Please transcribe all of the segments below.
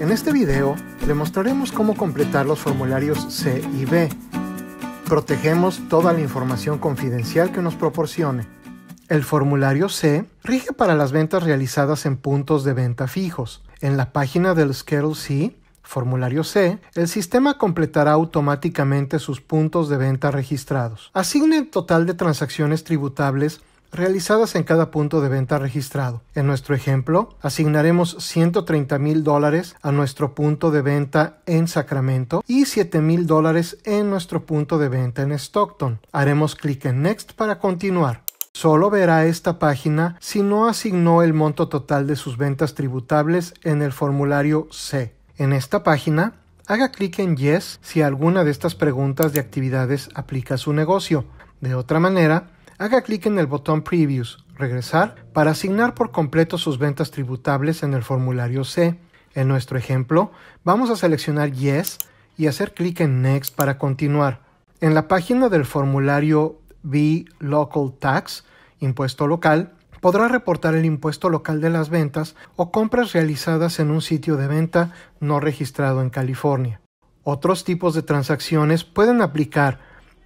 En este video le mostraremos cómo completar los formularios C y B. Protegemos toda la información confidencial que nos proporcione. El formulario C rige para las ventas realizadas en puntos de venta fijos. En la página del Schedule C, formulario C, el sistema completará automáticamente sus puntos de venta registrados. Asigne el total de transacciones tributables realizadas en cada punto de venta registrado. En nuestro ejemplo, asignaremos $130,000 mil dólares a nuestro punto de venta en Sacramento y $7,000 en nuestro punto de venta en Stockton. Haremos clic en Next para continuar. Solo verá esta página si no asignó el monto total de sus ventas tributables en el formulario C. En esta página, haga clic en Yes si alguna de estas preguntas de actividades aplica a su negocio. De otra manera, haga clic en el botón Previews, Regresar, para asignar por completo sus ventas tributables en el formulario C. En nuestro ejemplo, vamos a seleccionar Yes y hacer clic en Next para continuar. En la página del formulario B Local Tax, Impuesto Local, podrá reportar el impuesto local de las ventas o compras realizadas en un sitio de venta no registrado en California. Otros tipos de transacciones pueden aplicar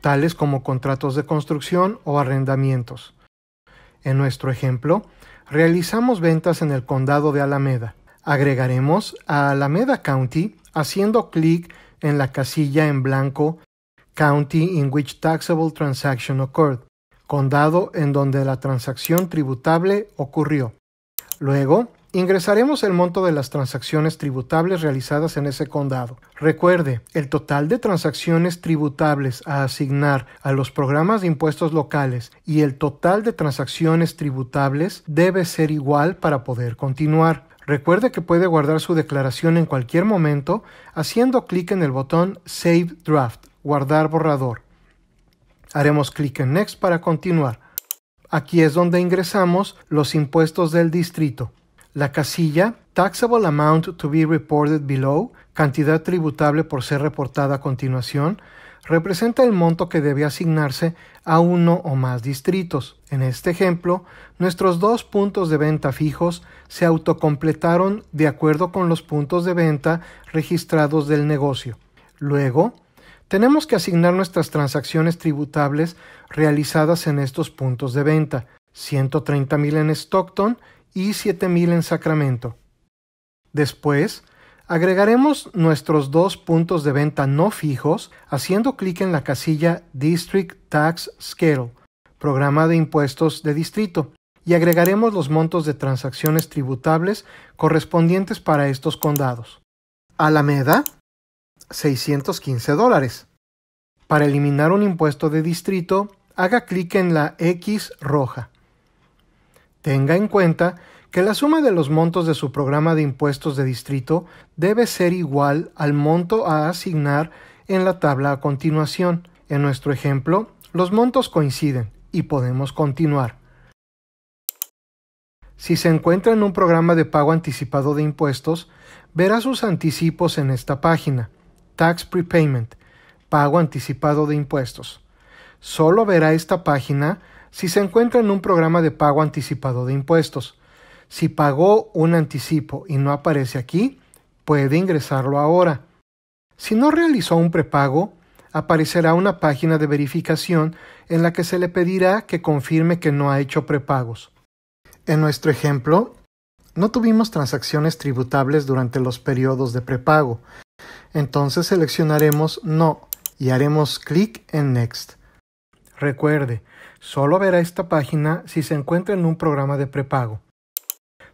tales como contratos de construcción o arrendamientos. En nuestro ejemplo, realizamos ventas en el condado de Alameda. Agregaremos a Alameda County haciendo clic en la casilla en blanco County in which taxable transaction occurred, condado en donde la transacción tributable ocurrió. Luego, Ingresaremos el monto de las transacciones tributables realizadas en ese condado. Recuerde, el total de transacciones tributables a asignar a los programas de impuestos locales y el total de transacciones tributables debe ser igual para poder continuar. Recuerde que puede guardar su declaración en cualquier momento haciendo clic en el botón Save Draft, guardar borrador. Haremos clic en Next para continuar. Aquí es donde ingresamos los impuestos del distrito la casilla Taxable Amount to be Reported Below, cantidad tributable por ser reportada a continuación, representa el monto que debe asignarse a uno o más distritos. En este ejemplo, nuestros dos puntos de venta fijos se autocompletaron de acuerdo con los puntos de venta registrados del negocio. Luego, tenemos que asignar nuestras transacciones tributables realizadas en estos puntos de venta. 130.000 en Stockton y 7.000 en Sacramento. Después, agregaremos nuestros dos puntos de venta no fijos haciendo clic en la casilla District Tax Scale, programa de impuestos de distrito, y agregaremos los montos de transacciones tributables correspondientes para estos condados. Alameda, 615 dólares. Para eliminar un impuesto de distrito, haga clic en la X roja. Tenga en cuenta que la suma de los montos de su programa de impuestos de distrito debe ser igual al monto a asignar en la tabla a continuación. En nuestro ejemplo, los montos coinciden y podemos continuar. Si se encuentra en un programa de pago anticipado de impuestos, verá sus anticipos en esta página, Tax Prepayment, Pago Anticipado de Impuestos. Solo verá esta página si se encuentra en un programa de pago anticipado de impuestos. Si pagó un anticipo y no aparece aquí, puede ingresarlo ahora. Si no realizó un prepago, aparecerá una página de verificación en la que se le pedirá que confirme que no ha hecho prepagos. En nuestro ejemplo, no tuvimos transacciones tributables durante los periodos de prepago. Entonces seleccionaremos No y haremos clic en Next. Recuerde, Solo verá esta página si se encuentra en un programa de prepago.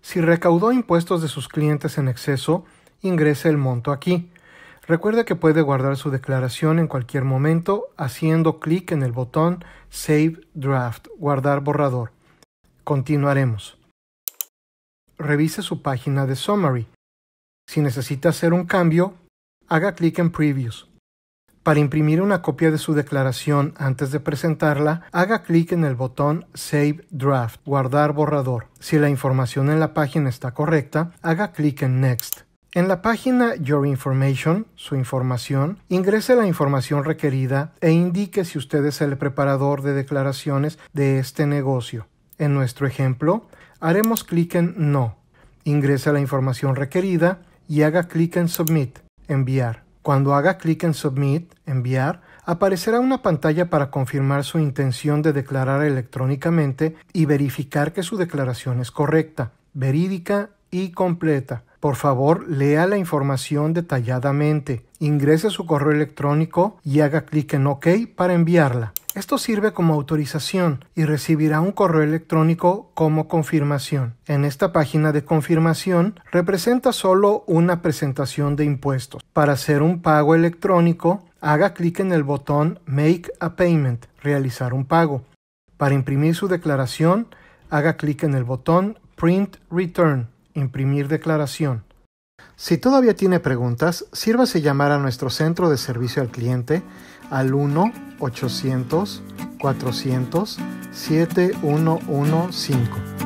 Si recaudó impuestos de sus clientes en exceso, ingrese el monto aquí. Recuerde que puede guardar su declaración en cualquier momento haciendo clic en el botón Save Draft, guardar borrador. Continuaremos. Revise su página de Summary. Si necesita hacer un cambio, haga clic en Previews. Para imprimir una copia de su declaración antes de presentarla, haga clic en el botón Save Draft, guardar borrador. Si la información en la página está correcta, haga clic en Next. En la página Your Information, su información, ingrese la información requerida e indique si usted es el preparador de declaraciones de este negocio. En nuestro ejemplo, haremos clic en No. Ingrese la información requerida y haga clic en Submit, enviar. Cuando haga clic en Submit, enviar, aparecerá una pantalla para confirmar su intención de declarar electrónicamente y verificar que su declaración es correcta, verídica y completa. Por favor, lea la información detalladamente, ingrese su correo electrónico y haga clic en OK para enviarla. Esto sirve como autorización y recibirá un correo electrónico como confirmación. En esta página de confirmación representa solo una presentación de impuestos. Para hacer un pago electrónico, haga clic en el botón Make a Payment, realizar un pago. Para imprimir su declaración, haga clic en el botón Print Return, imprimir declaración. Si todavía tiene preguntas, sírvase llamar a nuestro centro de servicio al cliente al 1-800-400-7115.